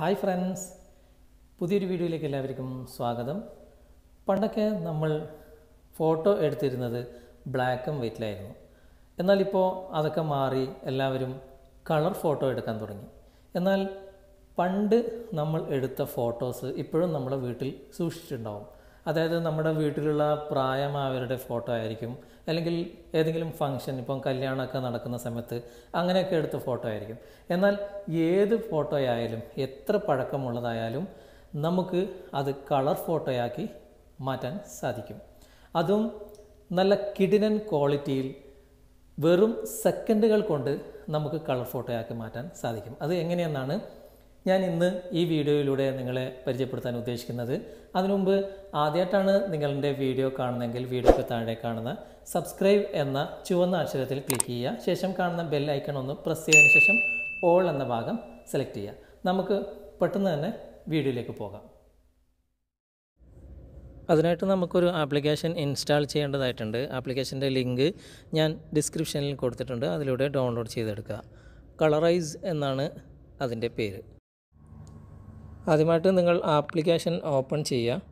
hi friends പുതിയൊരു വീഡിയോയിലേക്ക് എല്ലാവർക്കും സ്വാഗതം പണ്ടൊക്കെ നമ്മൾ ഫോട്ടോ എടുത്തിരുന്നത് ബ്ലാക്ക് ആൻഡ് വൈറ്റിലായിരുന്നു എന്നാൽ ഇപ്പോൾ അതൊക്കെ മാറി എല്ലാവരും കളർ ഫോട്ടോ എടുക്കാൻ തുടങ്ങി എന്നാൽ പണ്ട് നമ്മൾ എടുത്ത ഫോട്ടോസ് ഇപ്പോഴും നമ്മുടെ വീട്ടിൽ സൂക്ഷിച്ചിട്ടുണ്ടാവും അതായത് നമ്മുടെ വീട്ടിലുള്ള പ്രായമായവരുടെ ഫോട്ടോ ആയിരിക്കും അല്ലെങ്കിൽ ഏതെങ്കിലും ഫംഗ്ഷൻ ഇപ്പം കല്യാണമൊക്കെ നടക്കുന്ന സമയത്ത് അങ്ങനെയൊക്കെ എടുത്ത ഫോട്ടോ ആയിരിക്കും എന്നാൽ ഏത് ഫോട്ടോയായാലും എത്ര പഴക്കമുള്ളതായാലും നമുക്ക് അത് കളർ ഫോട്ടോയാക്കി മാറ്റാൻ സാധിക്കും അതും നല്ല കിടിനൻ ക്വാളിറ്റിയിൽ വെറും സെക്കൻഡുകൾ കൊണ്ട് നമുക്ക് കളർ ഫോട്ടോയാക്കി മാറ്റാൻ സാധിക്കും അത് എങ്ങനെയെന്നാണ് ഞാൻ ഇന്ന് ഈ വീഡിയോയിലൂടെ നിങ്ങളെ പരിചയപ്പെടുത്താൻ ഉദ്ദേശിക്കുന്നത് അതിനുമുമ്പ് ആദ്യമായിട്ടാണ് നിങ്ങളുടെ വീഡിയോ കാണുന്നതെങ്കിൽ വീഡിയോക്ക് താഴെ കാണുന്ന സബ്സ്ക്രൈബ് എന്ന ചുവന്ന അക്ഷരത്തിൽ ക്ലിക്ക് ചെയ്യുക ശേഷം കാണുന്ന ബെൽ ഐക്കൺ ഒന്ന് പ്രസ് ചെയ്തതിന് ശേഷം ഓൾ എന്ന ഭാഗം സെലക്ട് ചെയ്യുക നമുക്ക് പെട്ടെന്ന് തന്നെ വീഡിയോയിലേക്ക് പോകാം അതിനായിട്ട് നമുക്കൊരു ആപ്ലിക്കേഷൻ ഇൻസ്റ്റാൾ ചെയ്യേണ്ടതായിട്ടുണ്ട് ആപ്ലിക്കേഷൻ്റെ ലിങ്ക് ഞാൻ ഡിസ്ക്രിപ്ഷനിൽ കൊടുത്തിട്ടുണ്ട് അതിലൂടെ ഡൗൺലോഡ് ചെയ്തെടുക്കുക കളറൈസ് എന്നാണ് അതിൻ്റെ പേര് ആദ്യമായിട്ട് നിങ്ങൾ ആപ്ലിക്കേഷൻ ഓപ്പൺ ചെയ്യുക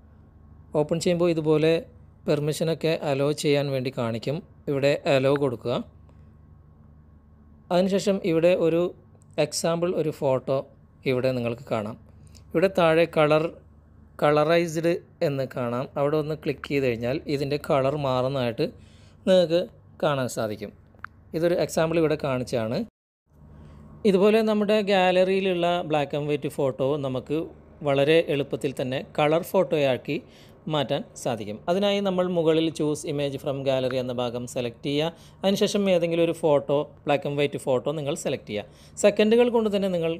ഓപ്പൺ ചെയ്യുമ്പോൾ ഇതുപോലെ പെർമിഷനൊക്കെ അലോ ചെയ്യാൻ വേണ്ടി കാണിക്കും ഇവിടെ അലോ കൊടുക്കുക അതിനുശേഷം ഇവിടെ ഒരു എക്സാമ്പിൾ ഒരു ഫോട്ടോ ഇവിടെ നിങ്ങൾക്ക് കാണാം ഇവിടെ താഴെ കളർ കളറൈസ്ഡ് എന്ന് കാണാം അവിടെ ഒന്ന് ക്ലിക്ക് ചെയ്ത് കഴിഞ്ഞാൽ ഇതിൻ്റെ കളർ മാറുന്നതായിട്ട് നിങ്ങൾക്ക് കാണാൻ സാധിക്കും ഇതൊരു എക്സാമ്പിൾ ഇവിടെ കാണിച്ചാണ് ഇതുപോലെ നമ്മുടെ ഗാലറിയിലുള്ള ബ്ലാക്ക് ആൻഡ് വൈറ്റ് ഫോട്ടോ നമുക്ക് വളരെ എളുപ്പത്തിൽ തന്നെ കളർ ഫോട്ടോയാക്കി മാറ്റാൻ സാധിക്കും അതിനായി നമ്മൾ മുകളിൽ ചൂസ് ഇമേജ് ഫ്രം ഗാലറി എന്ന ഭാഗം സെലക്ട് ചെയ്യുക അതിനുശേഷം ഏതെങ്കിലും ഒരു photo black and white photo നിങ്ങൾ സെലക്ട് ചെയ്യുക സെക്കൻഡുകൾ കൊണ്ട് തന്നെ നിങ്ങൾ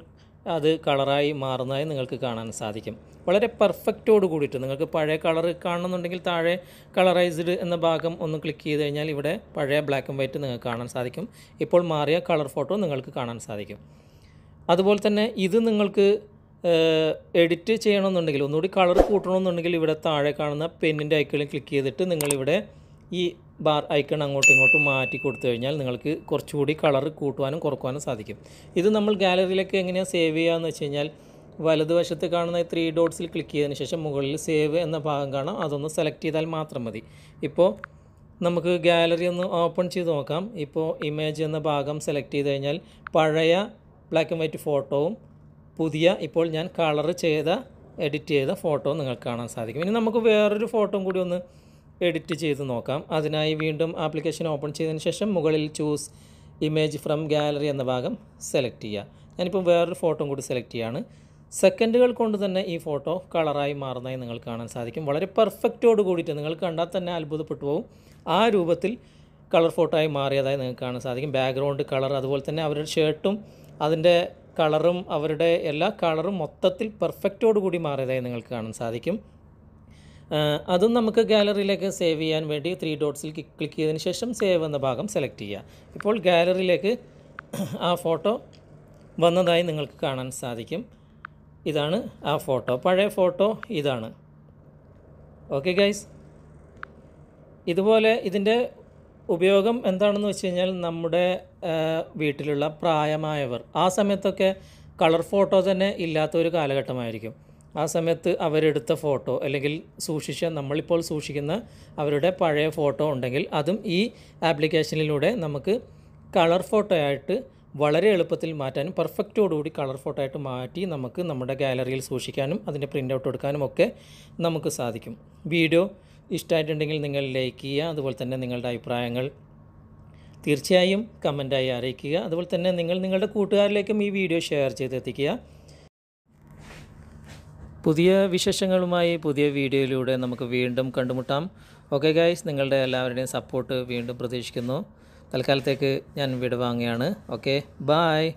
അത് കളറായി മാറുന്നതായി നിങ്ങൾക്ക് കാണാൻ സാധിക്കും വളരെ പെർഫെക്റ്റോട് കൂടിയിട്ട് നിങ്ങൾക്ക് പഴയ കളർ കാണണമെന്നുണ്ടെങ്കിൽ താഴെ കളറൈസ്ഡ് എന്ന ഭാഗം ഒന്ന് ക്ലിക്ക് ചെയ്ത് കഴിഞ്ഞാൽ ഇവിടെ പഴയ ബ്ലാക്ക് ആൻഡ് വൈറ്റ് നിങ്ങൾക്ക് കാണാൻ സാധിക്കും ഇപ്പോൾ മാറിയ കളർ ഫോട്ടോ നിങ്ങൾക്ക് കാണാൻ സാധിക്കും അതുപോലെ തന്നെ ഇത് നിങ്ങൾക്ക് എഡിറ്റ് ചെയ്യണമെന്നുണ്ടെങ്കിൽ ഒന്നുകൂടി കളർ കൂട്ടണമെന്നുണ്ടെങ്കിൽ ഇവിടെ താഴെ കാണുന്ന പെന്നിൻ്റെ ഐക്കണിൽ ക്ലിക്ക് ചെയ്തിട്ട് നിങ്ങളിവിടെ ഈ ബാർ ഐക്കൺ അങ്ങോട്ടും ഇങ്ങോട്ടും മാറ്റി കൊടുത്തു കഴിഞ്ഞാൽ നിങ്ങൾക്ക് കുറച്ചുകൂടി കളർ കൂട്ടുവാനും കുറക്കുവാനും സാധിക്കും ഇത് നമ്മൾ ഗാലറിയിലൊക്കെ എങ്ങനെയാണ് സേവ് ചെയ്യുകയെന്ന് വെച്ച് കഴിഞ്ഞാൽ വലതുവശത്ത് കാണുന്ന ത്രീ ഡോട്ട്സിൽ ക്ലിക്ക് ചെയ്തതിന് ശേഷം മുകളിൽ സേവ് എന്ന ഭാഗം കാണാം അതൊന്ന് സെലക്ട് ചെയ്താൽ മാത്രം മതി ഇപ്പോൾ നമുക്ക് ഗാലറി ഒന്ന് ഓപ്പൺ ചെയ്ത് നോക്കാം ഇപ്പോൾ ഇമേജ് എന്ന ഭാഗം സെലക്ട് ചെയ്ത് കഴിഞ്ഞാൽ പഴയ ബ്ലാക്ക് ആൻഡ് വൈറ്റ് ഫോട്ടോവും പുതിയ ഇപ്പോൾ ഞാൻ കളർ ചെയ്ത എഡിറ്റ് ചെയ്ത ഫോട്ടോ നിങ്ങൾക്ക് കാണാൻ സാധിക്കും ഇനി നമുക്ക് വേറൊരു ഫോട്ടോയും കൂടി ഒന്ന് എഡിറ്റ് ചെയ്ത് നോക്കാം അതിനായി വീണ്ടും ആപ്ലിക്കേഷൻ ഓപ്പൺ ചെയ്തതിന് ശേഷം മുകളിൽ ചൂസ് ഇമേജ് ഫ്രം ഗാലറി എന്ന ഭാഗം സെലക്ട് ചെയ്യുക ഞാനിപ്പോൾ വേറൊരു ഫോട്ടോ കൂടി സെലക്ട് ചെയ്യുകയാണ് സെക്കൻഡുകൾ കൊണ്ട് തന്നെ ഈ ഫോട്ടോ കളറായി മാറുന്നതായി നിങ്ങൾ കാണാൻ സാധിക്കും വളരെ പെർഫെക്റ്റോട് കൂടിയിട്ട് നിങ്ങൾ കണ്ടാൽ തന്നെ അത്ഭുതപ്പെട്ടു പോകും ആ രൂപത്തിൽ കളർ ഫോട്ടോ ആയി മാറിയതായി നിങ്ങൾക്ക് കാണാൻ സാധിക്കും ബാക്ക്ഗ്രൗണ്ട് കളർ അതുപോലെ തന്നെ അവരുടെ ഷർട്ടും അതിൻ്റെ കളറും അവരുടെ എല്ലാ കളറും മൊത്തത്തിൽ പെർഫെക്റ്റോട് കൂടി മാറിയതായി നിങ്ങൾക്ക് കാണാൻ സാധിക്കും അതും നമുക്ക് ഗാലറിയിലേക്ക് സേവ് ചെയ്യാൻ വേണ്ടി ത്രീ ഡോട്ട്സിൽ ക്ലിക്ക് ചെയ്തതിന് ശേഷം സേവ് എന്ന ഭാഗം സെലക്ട് ചെയ്യുക ഇപ്പോൾ ഗാലറിയിലേക്ക് ആ ഫോട്ടോ വന്നതായി നിങ്ങൾക്ക് കാണാൻ സാധിക്കും ഇതാണ് ആ ഫോട്ടോ പഴയ ഫോട്ടോ ഇതാണ് ഓക്കെ ഗൈസ് ഇതുപോലെ ഇതിൻ്റെ ഉപയോഗം എന്താണെന്ന് വെച്ച് കഴിഞ്ഞാൽ നമ്മുടെ വീട്ടിലുള്ള പ്രായമായവർ ആ സമയത്തൊക്കെ കളർ ഫോട്ടോ തന്നെ ഇല്ലാത്ത ഒരു കാലഘട്ടമായിരിക്കും ആ സമയത്ത് അവരെടുത്ത ഫോട്ടോ അല്ലെങ്കിൽ സൂക്ഷിച്ച നമ്മളിപ്പോൾ സൂക്ഷിക്കുന്ന അവരുടെ പഴയ ഫോട്ടോ ഉണ്ടെങ്കിൽ അതും ഈ ആപ്ലിക്കേഷനിലൂടെ നമുക്ക് കളർ ഫോട്ടോ ആയിട്ട് വളരെ എളുപ്പത്തിൽ മാറ്റാനും പെർഫെക്റ്റോടുകൂടി കളർ ഫോട്ടോ ആയിട്ട് മാറ്റി നമുക്ക് നമ്മുടെ ഗാലറിയിൽ സൂക്ഷിക്കാനും അതിൻ്റെ പ്രിൻ്റ് ഔട്ട് എടുക്കാനും ഒക്കെ നമുക്ക് സാധിക്കും വീഡിയോ ഇഷ്ടമായിട്ടുണ്ടെങ്കിൽ നിങ്ങൾ ലൈക്ക് ചെയ്യുക അതുപോലെ തന്നെ നിങ്ങളുടെ അഭിപ്രായങ്ങൾ തീർച്ചയായും കമൻറ്റായി അറിയിക്കുക അതുപോലെ തന്നെ നിങ്ങൾ നിങ്ങളുടെ കൂട്ടുകാരിലേക്കും ഈ വീഡിയോ ഷെയർ ചെയ്തെത്തിക്കുക പുതിയ വിശേഷങ്ങളുമായി പുതിയ വീഡിയോയിലൂടെ നമുക്ക് വീണ്ടും കണ്ടുമുട്ടാം ഓക്കെ ഗൈസ് നിങ്ങളുടെ എല്ലാവരുടെയും സപ്പോർട്ട് വീണ്ടും പ്രതീക്ഷിക്കുന്നു തൽക്കാലത്തേക്ക് ഞാൻ വിടവാങ്ങുകയാണ് ഓക്കെ ബായ്